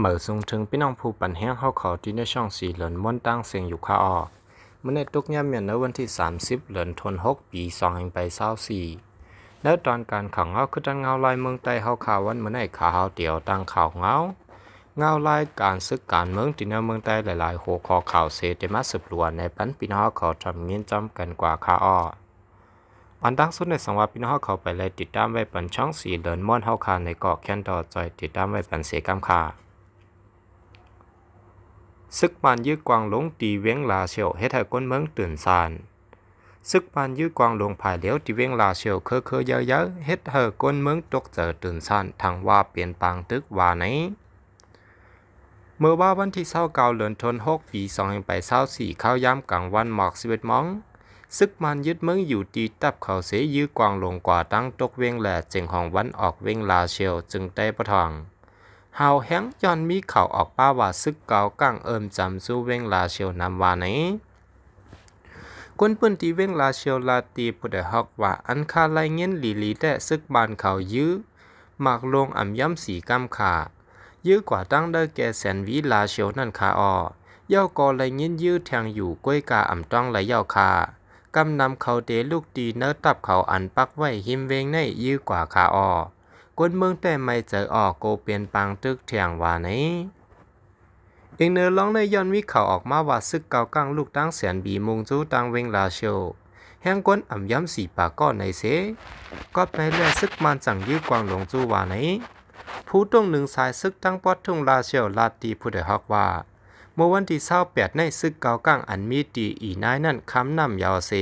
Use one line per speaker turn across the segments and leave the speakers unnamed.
เมื่อสูงถึงพี่น้องผู้ปันแห้งเข้าขอที่ในช่องสี่เหืินม้วนตั้งเสียงอยู่ค้าออเมื่อในตุกย่ำเมียนในวันที่ 30 เหืินทนหกปีสองแห่งไปเศร้าสี่แล้วตอนการขังเงาคือตันเงาลายเมืองใต้เฮาข่าววันเมื่อในขาขฮาเตียวตั้งข่าวเงา เงาลายการซึกการเมืองที่ในเมืองใต้หลายๆหัวข้อข่าวเสติมาสืบลวนในปันพี่น้องขาทำเงี้ยจำกันกว่าค่าอออันดังสุดในสังวาพี่น้องเขาไปเลยติดตามไว้ปันช่องสี่เหืินม่วนเฮาคาในเกาะแคนดอจอยติดตามไว้ปันเสกามคาซึกปานยื้อกวางหลงตีเวงลา เชียวเฮ็ดให้คนเมืองตื่นซาน ซึกปานยื้อกวางหลงผายเหลียวตีเวงลาเชียวเคอเคอเยอะเฮ็ดให้คนเมืองตกเจอตื่นซานทางว่าเปลี่ยนปางตึกว่าไหนเมื่อว่าวันที่เศร้าเก่าเหลือนทนหกปีสองแห่งไปเศร้าสี่เข้าย้ำกลางวันหมอกสิบเอ็ดมองซึกมันยึดเมืองอยู่ตีตับเขาเสียยื้อกวางลงกว่าตั้งตกเวงแหล่จึงห้องวันออกเวงลาเชียวจึงได้ประทองหฮาแห้งย้อนมีเข่าออกป้าว่าซึกเกากั้งเอิมจำสู้เว้งลาเชียวนำวาไหนคนปืนตีเว้งลาเชียว ลาตีผู้ใดฮอกว่าอันคาไลเงี้ยนหลีหลีแต่ซึกบานเขายื้อหมากลงอ่ำย่ำสีกำขายื้อกว่าตั้งได้แก่แสนวีลาเชียวนั่นคาออย่ากอไลเงี้ยนยื้อแทงอยู่ก้วยกาอ่ำต้องไหลเย่าคากำนำเขาเตลูกตีเนื้อตับเขาอันปักไว้หิมเวงในยื้อกว่าคาออก้นเมืองแต่ไม่เจอออกโกเปลี่ยนปังตึกเถียงว่านี้อิงเนอร้องในย้อนวิเขาออกมาว่าซึกเกากลางลูกตั้งเสียนบีมุงจู้ตังเวงลาเชวแห่งก้นอ่ำย้ำสีปากก้อนในเสก็ไปเรื่อซึกมันจังยื้อกวางหลงจู้ว่านี้ผู้ต้องหนึ่งสายซึกตั้งปอดทุ่งลาเชวลาตีผู้ใดฮอกว่าเมื่อวันที่เศร้าแปดในซึกเกากลางอันมีตีอีนายนั่นคำนำยาวเซ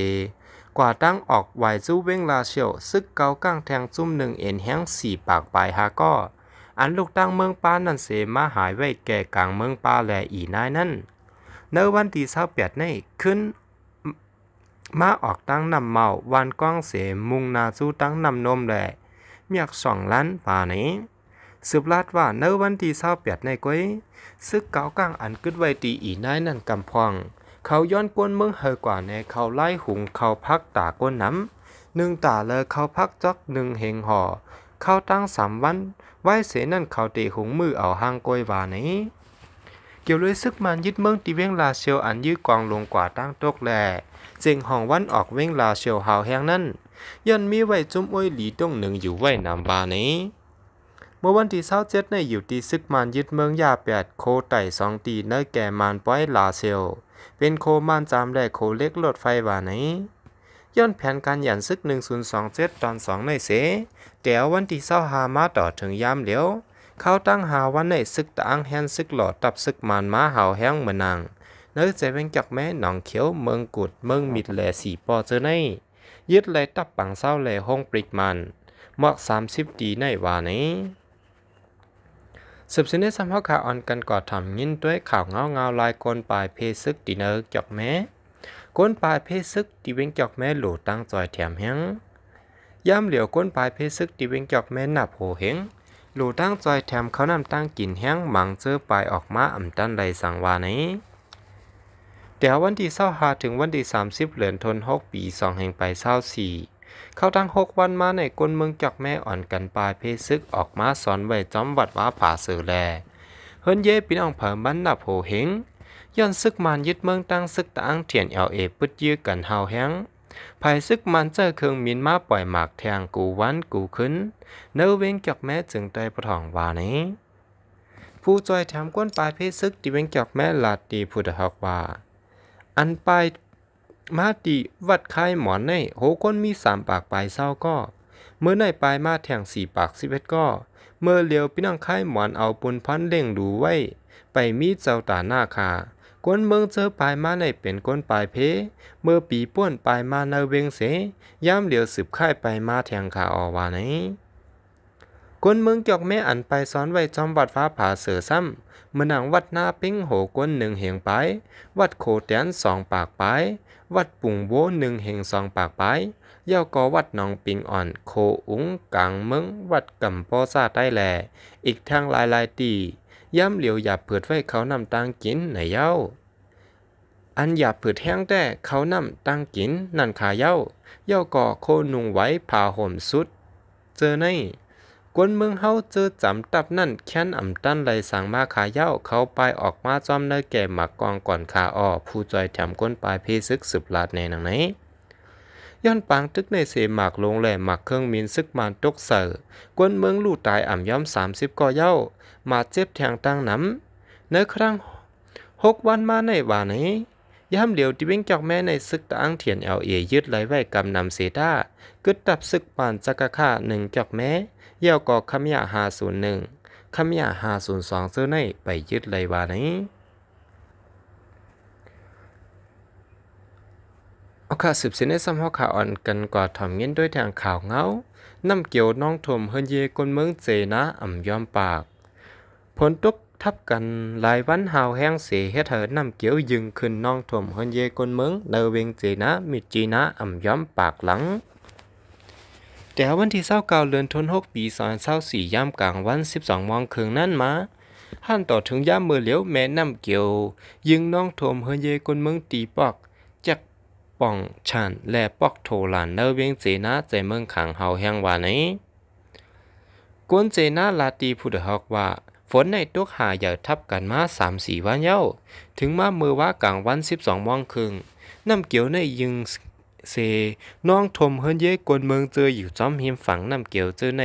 กว่าตั้งออกไหวจู้เว้งลาเชียวซึกเกาก้างแทงซุ่มหนึ่งเอ็นแห้งสี่ปากปลายฮาก็ออันลูกตั้งเมืองป้านั่นเสมาหายไว้แก่กลางเมืองป้าแลอีนายนั่นเนวันที่เศร้าเปียดในขึ้นมาออกตั้งนำเมาวันกว้างเสมุงนาจู้ตั้งนำนมแหล่เมียกสองล้านป่านี้สืบลาดว่าเนวันที่เศร้าเปียดในก้อยซึกเกากลางอันกึดไว้ตีอีนายนั่นกำพองเขาย้อนกวนเมืองเฮอกว่าในเขาไล่หุงเขาพักตาก้นน้ำหนึ่งตาเลอเขาพักจอกหนึ่งเหงห่อ เขาตั้งสามวันไว้เสนั่นเขาตีหุงมือเอาห้างกอยวานี้เกี่ยวด้วยซึกมันยึดเมืองตีเวงลาเชียวอันยื้อกองลงกว่าตั้งตกแลเจงห้องวันออกเว้งลาเชียวหาวแห้งนั่นยันมีไว้จุ้มอ้วยหลีต้องหนึ่งอยู่ไว้นำบานี้เมื่อวันที่27ในอยู่ที่ซึกมานยึดเมืองยาแปดโคไต่สองตีเนอแก่มานป้อยลาเซล เป็นโคมานจามแรกโคเล็กรถไฟว่าไหนย้อนแผนการหยันซึก 1027ตอน2ในเสแต่วันที่เศร้าหามาต่อถึงยามเหลียวเขาตั้งหาวันในซึกตะอังแฮนซึกหลอดตับซึกมานม้าเห่าแห้งเหมือนนางเนื้อใจเป็นจักแม่หนองเขียวเมืองกุดเมืองมิดแหล่สีปอเจอใน ยึดเลตับปังเศร้าแหล่ห้องปริกมันมอกสามสิบตีในวานี้สืบสินได้สำหรับข่าวออนกันกอดทำยินด้วยข่าวเงาเงาลายกนปลายเพซึกตีเนอร์จอกแม่กลนปลายเพซึกตีเวงจอกแม่หลูตั้งจอยแถมเฮงย่ำเหลียวกลนปลายเพซึกตีเวงจอกแม่หนับโหเฮง หลูตั้งจอยแถมเขานำตั้งกินแห้งหมังเจอปลายออกมาอ่ำตันไรสังวานี้แต่วันที่เศร้าหาถึงวันที่ 30เหลือนทนหกปีสองแห่งไปเศร้าสี่เข้าทางหกวันมาในกุนเมืองจอกแม่อ่อนกันปลายเพซึกออกมาสอนไว้จอมวัดว่าผาสือแลเฮินเย่ปีนอองเผิมบันดับโหเฮงย้อนซึกมันยึดเมืองตั้งซึกตั้งเถียนเอลเอปึดยื้อกันเฮาแฮงภายซึกมันเจอเครื่องมินมาปล่อยหมากแทงกูวันกูขึ้นเนื้อเวงจอกแม่จึงได้ประทองวานี้ ผู้จอยถามก้นปลายเพศซึกที่เวงจอกแม่หลาดดีผู้ดหอกว่า อันปลายมาติวัดไข่หมอนในโหคนมีสามปากปลายเศร้าก็ เมื่อในปลายมาแทงสี่ปากสิบเอ็ดก็ เมื่อเลียวพี่น้องไข่หมอนเอาปุนพันเล่งดูไว้ ไปมีเจ้าตาหน้าคาก้นเมืองเจอปลายมาในเป็นก้นปลายเพเมื่อปีป้วนปลายมาในเวงเสย่ามเหลียวสืบไข่ปลายมาแทงขาออวาไหนกวนเมืองจอกแม่อันไปซ้อนไว้จอมวัดฟ้าผ่าเสือซ้ำเมื่อนางวัดหน้าปิ้งโหกวนหนึ่งเหงไป วัดโคเตียนสองปากไปวัดปุ่งโวหนึ่งเหงสองปากไปเย่ากอวัดหนองปิงอ่อน โคอุ้งกลางเมืองวัดกำปอซาใต้แหล่อีกทางลายลายตีย่ำเหลียวหยาบเผือดไว้เขานำตังกินไหนเย้าอันหยาบผืดแห้งแต่เขานำตังกิน นั่นขาเย้าเย่ากอโคหนุงไว้ผ่าห่มสุด เจอในกวนเมืองเฮาเจอจำตับนั่นแค้นอ่ำตั้นไหลสังมาขาเย้าเขาไปออกมาจอมเนื้อแก่หมักกองก่อนขาอ้อผู้จอยแถมก้นปลายเพศึกสืบลาดในหนังไหนย้อนปางตึกในเสหมากลงแหล่หมักเครื่องมินซึกมานตกเสือกวนเมืองลู่ตายอ่ำย่อมสามสิบก่อเย้ามาเจ็บแทงตั้งน้ำเนื้อครั้งหกวันมาในว่านี้ย้ำเดียวที่วิ่งจอกแม่ในศึกตั้งเถียนเอลเอยึดไหลไว้กำนำเสด้ากึดตับศึกปานจักรค่าหนึ่งจอกแม่เยี่ยวกอขมยาหาศูนย์หนึ่งขมยาหาศูนย์สองเสื้อในไปยึดเลยว่านีนเอาค่ะสืบเส้นในซ้ำห้อขาอ่อนกันกว่าทมเงินด้วยทางข่าวเงานำเกี่ยวน้องถมเฮินเยกนเมืองเจนะอ่ำยอมปาก ผลตกทับกันหลายวันหาวแห้งเสียเฮเธอนำเกี่ยวยึงขึ้นน้องถมเฮินเยกนเมืองเนเวงเจนะมิจีนะอ่ำยอมปากหลังแต่วันที่เ29เดือนธันวาคมป้าสี่ย่ำกลางวันส12มองครึ่งนั่นมาหันต่อถึงย่ำมมือเหลียวแม่น้ำเกี่ยวยิงน้องโถมเฮเยกนเมืองตีปอกจักป่องฉันและปอกโทหลานเนเวีงเจนาใจเมืองขังเฮาแห่งว่านี้กวนเจนาลาตีผู้เดฮอกว่า ฝนในตกหาอย่าทับกันมาสามสี่วันเย้าถึงมาเมื่อว่ากลางวันสิบสองมองครึ่งน้ำเกี่ยวในยิงเซน้องทมเฮินเย่กวนเมืองเจออยู่จอมหิมฝังนำเกี่ยวเจอใน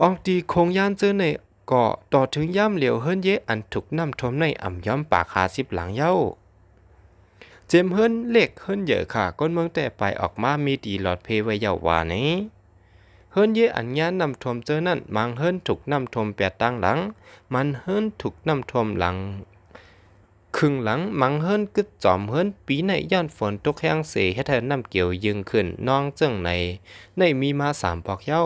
อองตีคงย่านเจอในก็ต่อถึงย่ำเหลียวเฮินเย่อันถูกนำทมในอ่ำย้อมปากคาสิบหลังเย้าเจมเฮินเล็กเฮินเยอะค่ะก้นเมืองแต่ไปออกมามีดีหลอดเพไว้เยาวานี้เฮินเยอันยานนำทมเจอนั่นมังเฮินถูกนำทมแปดตั้งหลัง มันเฮินถูกนำทมหลังครึ่งหลังมังเฮิรนกึดจอมเฮิรนปีในย่านฝนตกแห้งเสเฮให้เธอน้ำเกี่ยวยึงขึ้นน้องเจิงในในมีมาสามปอกเย้า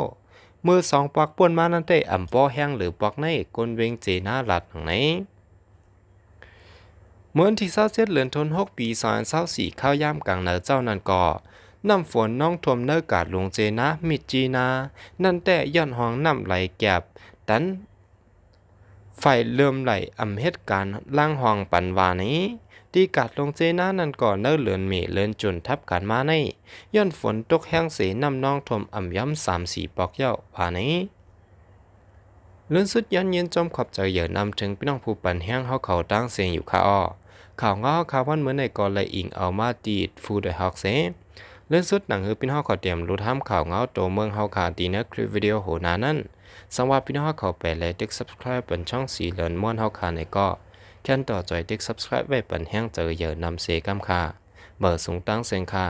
มือสองปอกป่วนมานั่นได้อ่ำปอแห้งหรือปอกในก้นเวงเจนาหลัดหนังไหนเมือนที่เศร้าเจ็ดเหลือนทนหกปีสอนเศร้าสี่ข้าวยามกลางเนอเจ้านันก่อน้ำฝนน้องทมเนอกาดลงเจนะมิดจีนา นั่นแต่ย่อนห้องน้ำไหลแก็บตันไฟเริ่มไหลอำเหตุการณ์ล่างห้องปันวานี้ที่กัดลงเจน้านั่นก่อนเนิกเหลือนเมเลินจนทับกันมาในย้อนฝนตกแห้งเสนำนองทมอ่ำย้าสามสี่ปอกเย้าวานี้เลื่อนสุดย้อนเย็นจมขอบใจเหยื่อนำถึงพี่น้องผู้ปันแห้งเขาเขาตั้งเสียงอยู่ข้าอ้อข่าวง้อข่าววันเหมือนในก่อนไลอิงเอามาตีดฟูดฮอกเซเลื่อนสุดหนังฮือพี่น้องขอเตรียมรู้ท่ามข่าวง้อโตเมืองเฮาขาตีนื้อคลิปวิดีโอโหนานั้นสัหรับพี่น้องเขาไปและตด๊ก subscribe เป็นช่องสีเหลืองม่วนเฮาคาในก็แค้นต่อจอยเดก subscribe ไว้เป็นแห้งเจอเยอะนำเสกำค่าเบอร์สูงตั้งเสีงค่า